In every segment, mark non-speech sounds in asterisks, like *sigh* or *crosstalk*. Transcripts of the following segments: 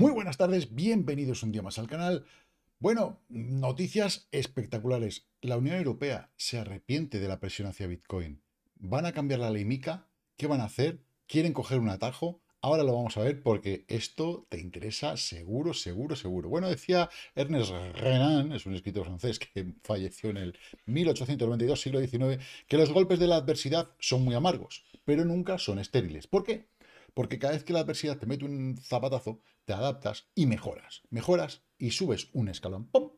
Muy buenas tardes, bienvenidos un día más al canal. Bueno, noticias espectaculares. La Unión Europea se arrepiente de la presión hacia Bitcoin. ¿Van a cambiar la ley MICA? ¿Qué van a hacer? ¿Quieren coger un atajo? Ahora lo vamos a ver porque esto te interesa seguro, seguro, seguro. Bueno, decía Ernest Renan, es un escritor francés que *laughs* falleció en el 1892, siglo XIX, que los golpes de la adversidad son muy amargos, pero nunca son estériles. ¿Por qué? Porque cada vez que la adversidad te mete un zapatazo, adaptas y mejoras, mejoras y subes un escalón. pom,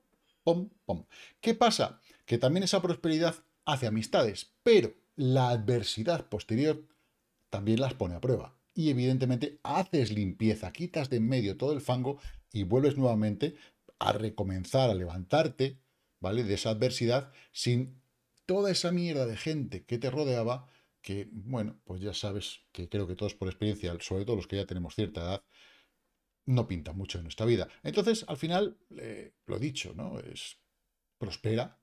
pom, pom ¿Qué pasa? Que también esa prosperidad hace amistades, pero la adversidad posterior también las pone a prueba. Y evidentemente haces limpieza, quitas de en medio todo el fango y vuelves nuevamente a recomenzar, a levantarte, ¿vale? De esa adversidad sin toda esa mierda de gente que te rodeaba, que, bueno, pues ya sabes que creo que todos por experiencia, sobre todo los que ya tenemos cierta edad, no pinta mucho en nuestra vida. Entonces, al final, eh, lo dicho, ¿no? Es prospera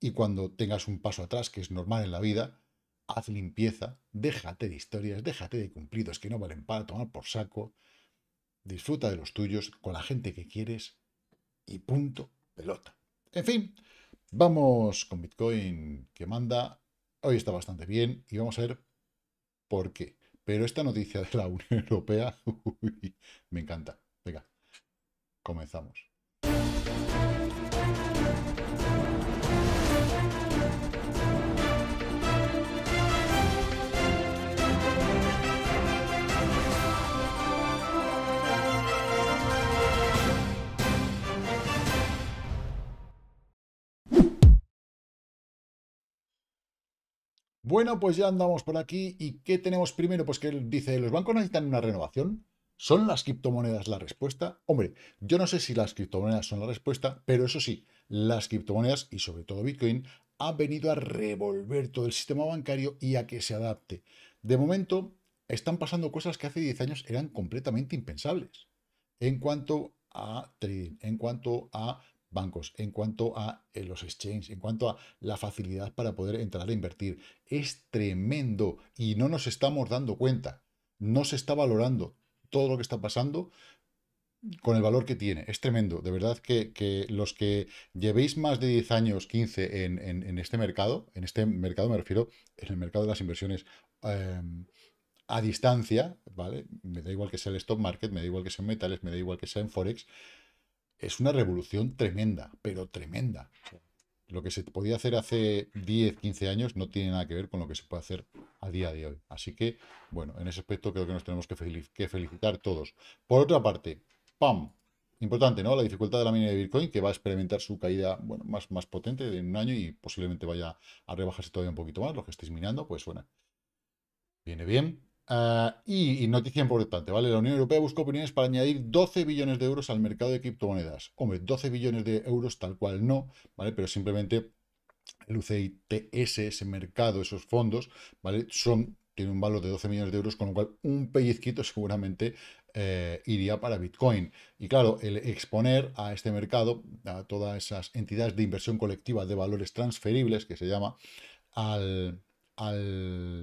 y cuando tengas un paso atrás, que es normal en la vida, haz limpieza, déjate de historias, déjate de cumplidos que no valen para tomar por saco, disfruta de los tuyos con la gente que quieres y punto, pelota. En fin, vamos con Bitcoin que manda. Hoy está bastante bien y vamos a ver por qué. Pero esta noticia de la Unión Europea, *laughs* me encanta. Venga, comenzamos. Bueno, pues ya andamos por aquí. ¿Y qué tenemos primero? Pues que él dice, ¿los bancos necesitan una renovación? ¿Son las criptomonedas la respuesta? Hombre, yo no sé si las criptomonedas son la respuesta, pero eso sí, las criptomonedas y sobre todo Bitcoin han venido a revolver todo el sistema bancario y a que se adapte. De momento, están pasando cosas que hace 10 años eran completamente impensables en cuanto a trading, en cuanto a bancos, en cuanto a eh, los exchanges, en cuanto a la facilidad para poder entrar a invertir. Es tremendo y no nos estamos dando cuenta. No se está valorando todo lo que está pasando con el valor que tiene. Es tremendo. De verdad que, los que llevéis más de 10 años, 15 en, este mercado, en este mercado me refiero, en el mercado de las inversiones em, a distancia, ¿vale? Me da igual que sea el stock market, me da igual que sea en metales, me da igual que sea en forex, es una revolución tremenda, pero tremenda. Lo que se podía hacer hace 10, 15 años no tiene nada que ver con lo que se puede hacer a día de hoy. Así que, bueno, en ese aspecto creo que nos tenemos que, felicitar todos. Por otra parte, ¡pam! Importante, ¿no? La dificultad de la mina de Bitcoin, que va a experimentar su caída más, más potente en un año y posiblemente vaya a rebajarse todavía un poquito más. Lo que estéis minando, pues bueno, viene bien. Ah, y, noticia importante, ¿vale? La Unión Europea busca opiniones para añadir 12 billones de euros al mercado de criptomonedas. Hombre, 12 billones de euros tal cual no, ¿vale? Pero simplemente el UCITS, ese mercado, esos fondos, ¿vale? Son, tiene un valor de 12 millones de euros, con lo cual un pellizquito *laughs* seguramente eh, iría para Bitcoin. Y claro, el exponer a este mercado, a todas esas entidades de inversión colectiva de valores transferibles, que se llama, al al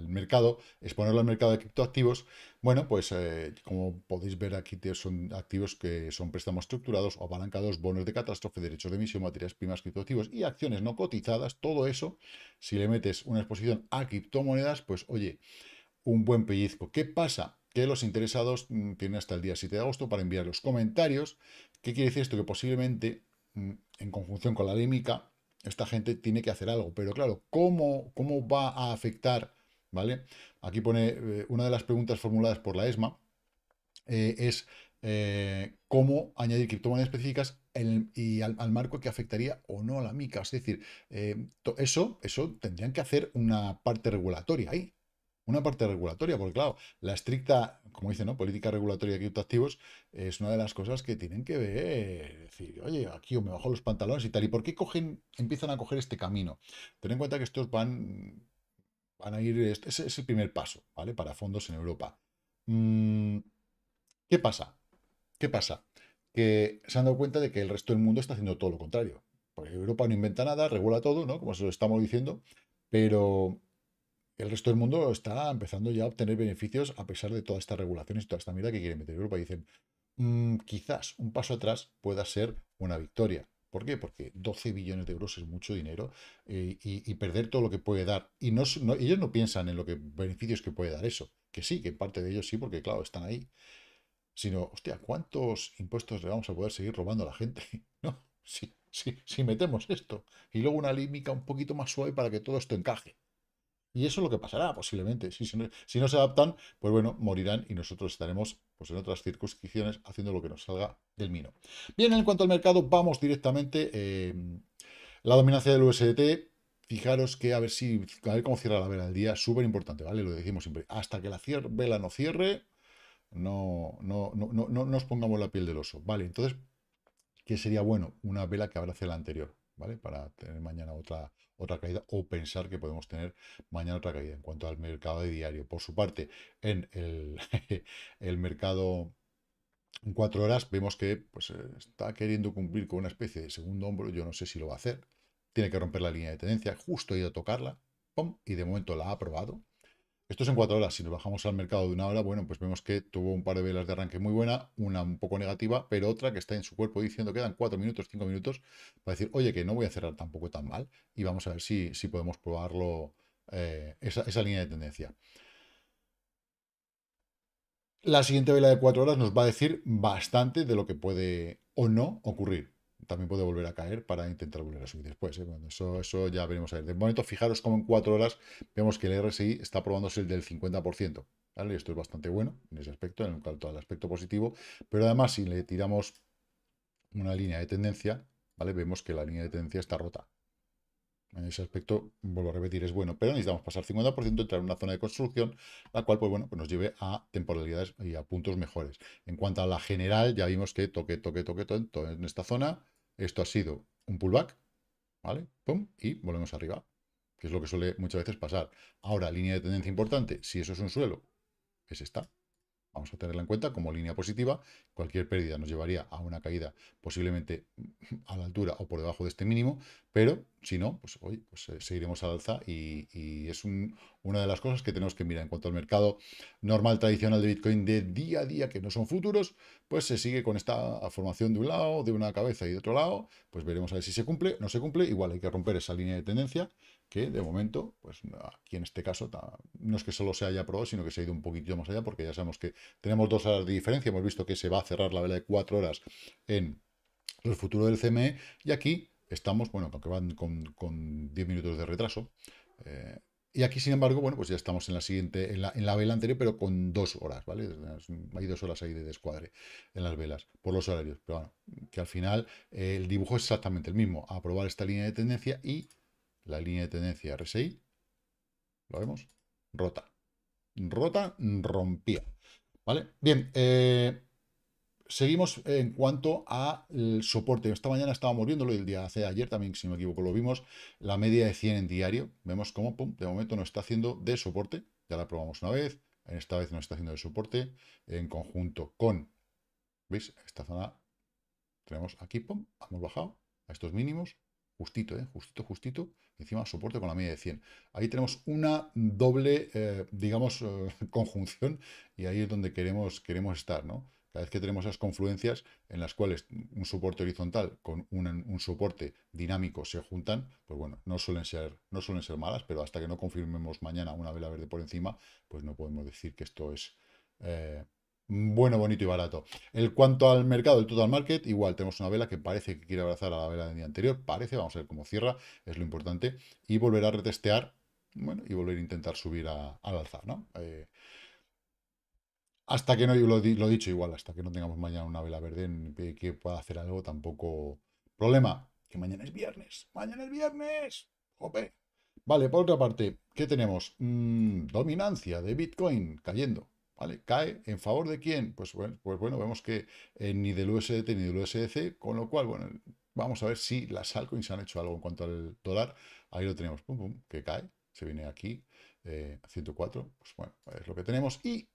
mercado, exponerlo al mercado de criptoactivos, bueno, pues eh, como podéis ver aquí son activos que son préstamos estructurados o apalancados, bonos de catástrofe, derechos de emisión, materias primas, criptoactivos y acciones no cotizadas, todo eso, si le metes una exposición a criptomonedas, pues oye, un buen pellizco. ¿Qué pasa? Que los interesados mm, tienen hasta el día 7 de agosto para enviar los comentarios. ¿Qué quiere decir esto? Que posiblemente, mm, en conjunción con la límica, esta gente tiene que hacer algo. Pero claro, ¿cómo, cómo va a afectar? ¿Vale? Aquí pone eh, una de las preguntas formuladas por la ESMA eh, es eh, cómo añadir criptomonedas específicas y al, marco que afectaría o no a la MICA. Es decir, eso, eso tendrían que hacer una parte regulatoria ahí una parte regulatoria, porque claro, la estricta, como dice, ¿no? Política regulatoria de criptoactivos es una de las cosas que tienen que ver, decir, oye, aquí me bajo los pantalones y tal, ¿y por qué empiezan a coger este camino? Ten en cuenta que estos van, van a ir, ese es el primer paso, ¿vale? Para fondos en Europa. Mm, ¿Qué pasa? ¿Qué pasa? Que se han dado cuenta de que el resto del mundo está haciendo todo lo contrario. Porque Europa no inventa nada, regula todo, ¿no? Como se lo estamos diciendo, pero el resto del mundo está empezando ya a obtener beneficios a pesar de todas estas regulaciones y toda esta mierda que quiere meter Europa. Y dicen, mm, quizás un paso atrás pueda ser una victoria. ¿Por qué? Porque 12 billones de euros es mucho dinero eh, y, perder todo lo que puede dar. Y ellos no piensan en los beneficios que puede dar eso. Que sí, que parte de ellos sí, porque claro, están ahí. Sino, hostia, ¿cuántos impuestos le vamos a poder seguir robando a la gente? *laughs* no, si metemos esto. Y luego una límica un poquito más suave para que todo esto encaje. Y eso es lo que pasará posiblemente. Si, no, se adaptan, pues bueno, morirán y nosotros estaremos pues, en otras circunscripciones haciendo lo que nos salga del mino. Bien, en cuanto al mercado, vamos directamente. Em, la dominancia del USDT, fijaros que a ver si a ver cómo cierra la vela del día, súper importante, ¿vale? Lo decimos siempre. Hasta que la vela no cierre, no, no, no, nos pongamos la piel del oso. Vale, entonces, ¿qué sería bueno? Una vela que abrace la anterior, ¿vale? Para tener mañana otra, otra caída o pensar que podemos tener mañana otra caída en cuanto al mercado de diario. Por su parte, en el, *laughs* mercado en cuatro horas vemos que pues, eh, está queriendo cumplir con una especie de segundo hombro, yo no sé si lo va a hacer, tiene que romper la línea de tendencia, justo ha ido a tocarla, y de momento la ha aprobado, esto es en cuatro horas. Si nos bajamos al mercado de una hora, bueno, pues vemos que tuvo un par de velas de arranque muy buena, una un poco negativa, pero otra que está en su cuerpo diciendo que quedan cuatro minutos, cinco minutos, para decir, oye, que no voy a cerrar tampoco tan mal y vamos a ver si, si podemos probarlo, eh, esa línea de tendencia. La siguiente vela de cuatro horas nos va a decir bastante de lo que puede o no ocurrir también puede volver a caer para intentar volver a subir después. ¿eh? eso, eso ya veremos a ver. De momento, fijaros como en cuatro horas vemos que el RSI está probándose el del 50%. ¿vale? Esto es bastante bueno en ese aspecto, en cuanto al aspecto positivo. Pero además, si le tiramos una línea de tendencia, ¿vale? vemos que la línea de tendencia está rota. En ese aspecto, vuelvo a repetir, es bueno, pero necesitamos pasar 50%, entrar en una zona de construcción, la cual pues bueno, pues nos lleve a temporalidades y a puntos mejores. En cuanto a la general, ya vimos que toque, toque, toque, toque en esta zona, esto ha sido un pullback, ¿vale? Pum, y volvemos arriba, que es lo que suele muchas veces pasar. Ahora, línea de tendencia importante, si eso es un suelo, es esta. Vamos a tenerla en cuenta como línea positiva. Cualquier pérdida nos llevaría a una caída posiblemente a la altura o por debajo de este mínimo, pero si no, pues hoy pues, eh, seguiremos al alza y es un, una de las cosas que tenemos que mirar en cuanto al mercado normal tradicional de Bitcoin de día a día, que no son futuros, pues se sigue con esta formación de un lado, de una cabeza y de otro lado, pues veremos a ver si se cumple, no se cumple, igual hay que romper esa línea de tendencia, que de momento, pues aquí en este caso, no es que solo se haya probado, sino que se ha ido un poquito más allá, porque ya sabemos que tenemos dos horas de diferencia, hemos visto que se va a cerrar la vela de cuatro horas en el futuro del CME, y aquí estamos, bueno, aunque van con, diez minutos de retraso, eh, y aquí, sin embargo, bueno, pues ya estamos en la siguiente, en la, vela anterior, pero con dos horas, ¿vale? Hay dos horas ahí de descuadre en las velas, por los horarios. Pero bueno, que al final eh, el dibujo es exactamente el mismo. Aprobar esta línea de tendencia y la línea de tendencia RSI, lo vemos, rota. Rota, rompía. ¿Vale? Bien, eh, Seguimos en cuanto al soporte. Esta mañana estábamos viéndolo y el día de ayer también, si no me equivoco, lo vimos. La media de 100 en diario. Vemos cómo, pum, de momento no está haciendo de soporte. Ya la probamos una vez. En esta vez no está haciendo de soporte en conjunto con, ¿veis? Esta zona tenemos aquí, pum, hemos bajado a estos mínimos. Justito, ¿eh? Justito, justito. Encima soporte con la media de 100. Ahí tenemos una doble, eh, digamos, *laughs* conjunción y ahí es donde queremos, queremos estar, ¿no? Cada vez que tenemos esas confluencias en las cuales un soporte horizontal con un, soporte dinámico se juntan, pues bueno, no suelen, ser, no suelen ser malas, pero hasta que no confirmemos mañana una vela verde por encima, pues no podemos decir que esto es... Eh, bueno, bonito y barato. En cuanto al mercado, el total market, igual tenemos una vela que parece que quiere abrazar a la vela del día anterior, parece, vamos a ver cómo cierra, es lo importante, y volver a retestear, bueno, y volver a intentar subir al alza, ¿no? Eh, hasta que no, lo, he dicho igual, hasta que no tengamos mañana una vela verde que, pueda hacer algo, tampoco. Problema, que mañana es viernes. ¡Mañana es viernes! Vale, por otra parte, ¿qué tenemos? Mm, dominancia de Bitcoin cayendo. ¿Vale? ¿Cae en favor de quién? Pues bueno, pues bueno vemos que eh, ni del USDT ni del USDC, con lo cual, bueno, vamos a ver si las altcoins han hecho algo en cuanto al dólar. Ahí lo tenemos, pum, pum, que cae, se viene aquí, 104, eh, pues bueno, es lo que tenemos. Y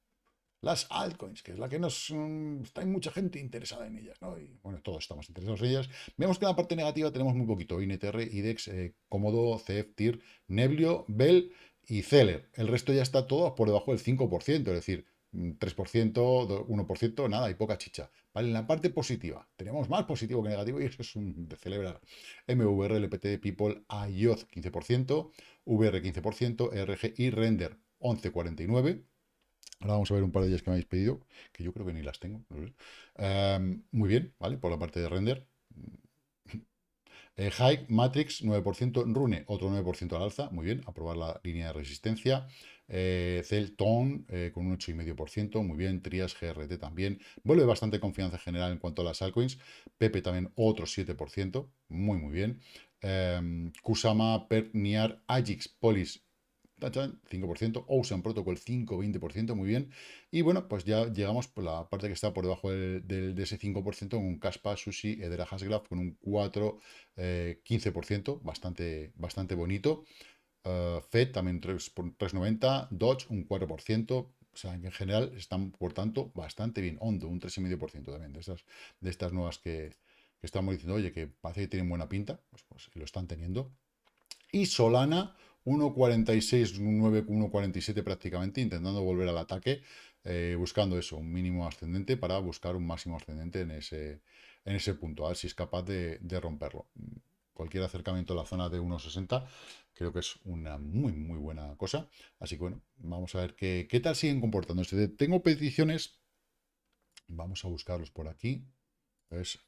las altcoins, que es la que nos... Mm, está hay mucha gente interesada en ellas, ¿no? Y bueno, todos estamos interesados en ellas. Vemos que en la parte negativa tenemos muy poquito. INTR, IDEX, eh, Comodo, CF, e TIR, Neblio, Bell y Celer. El resto ya está todo por debajo del 5%, es decir, 3%, mm, 1%, nada, y poca chicha. ¿Vale? En la parte positiva, tenemos más positivo que negativo y *laughs* eso es un de celebrar. MVR, LPT, People, IOT, 15%, VR 15%, RG y Render 11,49%. Ahora vamos a ver un par de ellas que me habéis pedido, que yo creo que ni las tengo. Em, muy bien, ¿vale? Por la parte de render. Eh, Hike, Matrix, 9%, Rune, otro 9% al alza, muy bien, aprobar la línea de resistencia. Eh, Celton, eh, con un 8,5%, muy bien, Trias, GRT también, vuelve bastante confianza general en cuanto a las altcoins, Pepe también otro 7%, muy muy bien. Em, Kusama, Perniar, Ajix, Polis, 5%, Ocean Protocol 5, 20%, muy bien. Y bueno, pues ya llegamos por la parte que está por debajo de ese 5%, con Caspa, Sushi, Edera Hasgraph, con un 4, eh, 15%, bastante, bastante bonito. Eh, FED también 3,90, Dodge un 4%, o sea, en general están, por tanto, bastante bien. Hondo, un 3,5% también, de estas, de estas nuevas que, que, estamos diciendo, oye, que parece que tienen buena pinta, pues, pues lo están teniendo. Y Solana, 1.46, 1.47 prácticamente, intentando volver al ataque, eh, buscando eso, un mínimo ascendente para buscar un máximo ascendente en ese, en ese punto, a ver si es capaz de, romperlo. Cualquier acercamiento a la zona de 1.60 creo que es una muy, muy buena cosa. Así que bueno, vamos a ver qué, qué tal siguen comportándose. Tengo peticiones, vamos a buscarlos por aquí, es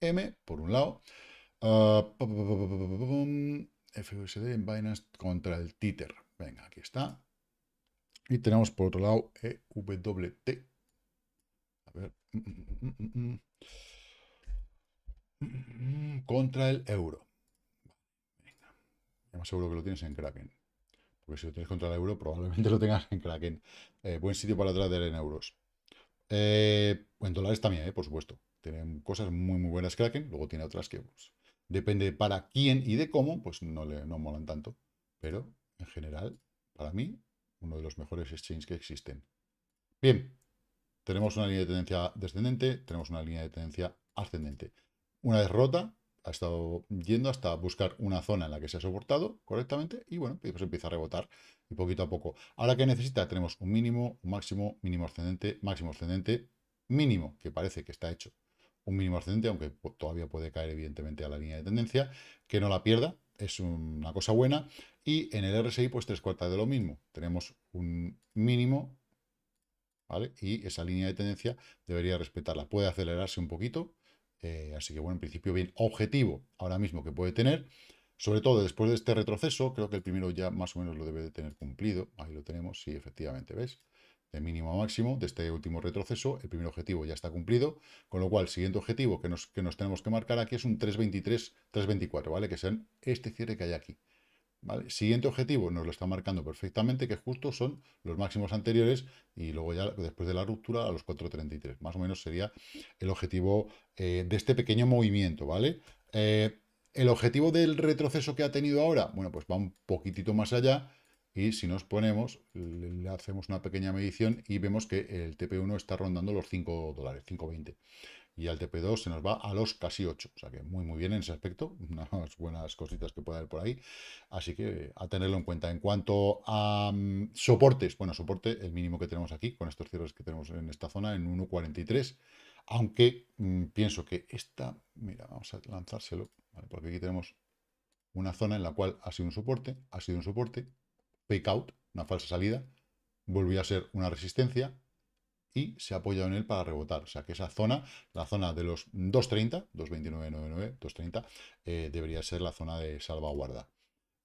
m por un lado. Ah, FUSD en Binance contra el Tether. Venga, aquí está. Y tenemos por otro lado EWT. A ver. Contra el euro. Venga. Ya más seguro que lo tienes en Kraken. Porque si lo tienes contra el euro, probablemente *laughs* lo tengas en Kraken. Eh, buen sitio para trader en euros. Eh, en dólares también, eh, por supuesto. Tienen cosas muy, muy buenas Kraken. Luego tiene otras que pues, Depende para quién y de cómo, pues no, le, no molan tanto. Pero, en general, para mí, uno de los mejores exchanges que existen. Bien, tenemos una línea de tendencia descendente, tenemos una línea de tendencia ascendente. Una derrota rota, ha estado yendo hasta buscar una zona en la que se ha soportado correctamente y bueno, pues empieza a rebotar y poquito a poco. Ahora que necesita, tenemos un mínimo, un máximo, mínimo ascendente, máximo ascendente, mínimo, que parece que está hecho un mínimo ascendente, aunque todavía puede caer evidentemente a la línea de tendencia, que no la pierda, es una cosa buena. Y en el RSI, pues tres cuartas de lo mismo. Tenemos un mínimo, ¿vale? Y esa línea de tendencia debería respetarla. Puede acelerarse un poquito, eh, así que bueno, en principio bien objetivo ahora mismo que puede tener. Sobre todo después de este retroceso, creo que el primero ya más o menos lo debe de tener cumplido. Ahí lo tenemos, sí, efectivamente, ¿ves? mínimo máximo de este último retroceso. El primer objetivo ya está cumplido, con lo cual el siguiente objetivo que nos, que nos tenemos que marcar aquí es un 3.23, 3.24, ¿vale? Que sean este cierre que hay aquí. ¿Vale? Siguiente objetivo nos lo está marcando perfectamente, que justo son los máximos anteriores y luego ya después de la ruptura a los 4.33. Más o menos sería el objetivo eh, de este pequeño movimiento, ¿vale? Eh, el objetivo del retroceso que ha tenido ahora, bueno, pues va un poquitito más allá y si nos ponemos, le hacemos una pequeña medición y vemos que el TP1 está rondando los 5 dólares, 5.20. Y al TP2 se nos va a los casi 8. O sea que muy, muy bien en ese aspecto. *laughs* Unas buenas cositas que puede haber por ahí. Así que a tenerlo en cuenta. En cuanto a mm, soportes, bueno, soporte, el mínimo que tenemos aquí, con estos cierres que tenemos en esta zona, en 1.43. Aunque mm, pienso que esta, mira, vamos a lanzárselo, porque aquí tenemos una zona en la cual ha sido un soporte, ha sido un soporte, fake out, una falsa salida, volvió a ser una resistencia y se ha apoyado en él para rebotar. O sea que esa zona, la zona de los 230, 229.99, 230, debería ser la zona de salvaguarda.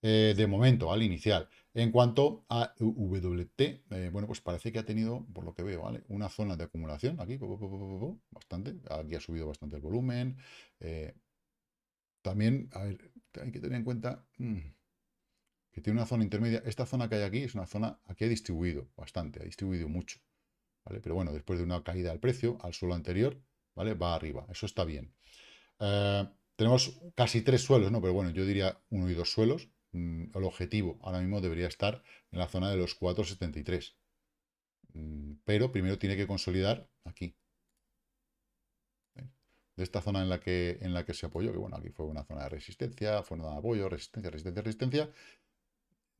Eh, de momento, al inicial. En cuanto a WT, eh, bueno, pues parece que ha tenido, por lo que veo, ¿vale? Una zona de acumulación aquí, bastante. Aquí ha subido bastante el volumen. Eh, también, hay que tener en cuenta... Mm, que tiene una zona intermedia. Esta zona que hay aquí es una zona, aquí ha distribuido bastante, ha distribuido mucho. ¿vale? Pero bueno, después de una caída del precio al suelo anterior, ¿vale? Va arriba, eso está bien. Eh, tenemos casi tres suelos, ¿no? Pero bueno, yo diría uno y dos suelos. Mm, el objetivo ahora mismo debería estar en la zona de los 4,73. Mm, pero primero tiene que consolidar aquí. De esta zona en la que, en la que se apoyó, que bueno, aquí fue una zona de resistencia, fue una de apoyo, resistencia, resistencia, resistencia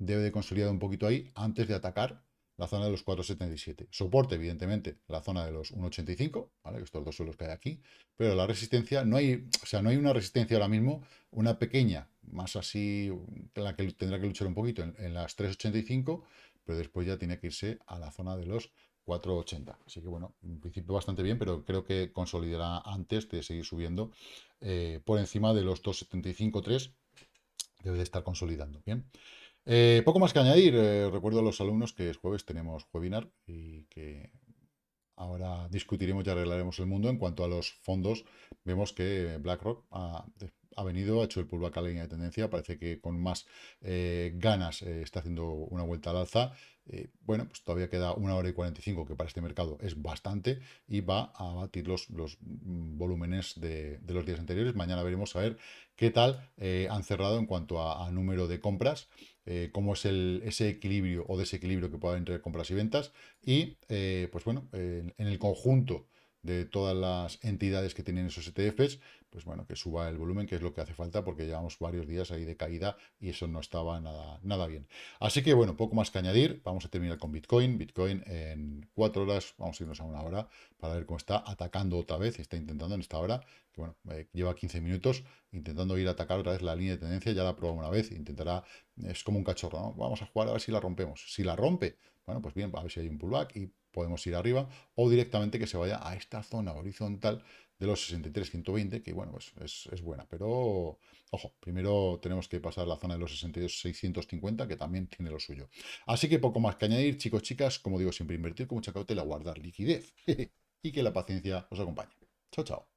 debe de consolidar un poquito ahí antes de atacar la zona de los 4,77. Soporte, evidentemente, la zona de los 1,85, ¿vale? Estos dos suelos que hay aquí, pero la resistencia, no hay, o sea, no hay una resistencia ahora mismo, una pequeña, más así, la que tendrá que luchar un poquito en, las 3,85, pero después ya tiene que irse a la zona de los 4,80. Así que bueno, en principio bastante bien, pero creo que consolidará antes de seguir subiendo eh, por encima de los 2,75,3, debe de estar consolidando, ¿bien? bien eh, poco más que añadir. Eh, recuerdo a los alumnos que es jueves tenemos webinar y que ahora discutiremos y arreglaremos el mundo. En cuanto a los fondos, vemos que BlackRock ha, venido, ha hecho el pullback a la línea de tendencia. Parece que con más eh, ganas está haciendo una vuelta al alza. bueno, pues todavía queda una hora y 45, que para este mercado es bastante, y va a batir los, los volúmenes de, los días anteriores. Mañana veremos a ver qué tal han cerrado en cuanto a número de compras eh, cómo es el, ese equilibrio o desequilibrio que pueda haber entre compras y ventas. Y, eh, pues bueno, en el conjunto de todas las entidades que tienen esos ETFs, pues bueno, que suba el volumen, que es lo que hace falta, porque llevamos varios días ahí de caída y eso no estaba nada, nada bien. Así que bueno, poco más que añadir, vamos a terminar con Bitcoin. Bitcoin en cuatro horas, vamos a irnos a una hora para ver cómo está atacando otra vez, está intentando en esta hora, que bueno, eh, lleva 15 minutos intentando ir a atacar otra vez la línea de tendencia, ya la probó una vez, intentará, es como un cachorro, Vamos a jugar a ver si la rompemos. Si la rompe, bueno, pues bien, a ver si hay un pullback y podemos ir arriba, o directamente que se vaya a esta zona horizontal de los 63,120, que bueno, pues es, es, buena, pero ojo, primero tenemos que pasar la zona de los 62,650, que también tiene lo suyo. Así que poco más que añadir, chicos, chicas, como digo siempre, invertir con mucha cautela, guardar liquidez *laughs* y que la paciencia os acompañe. Chao, chao.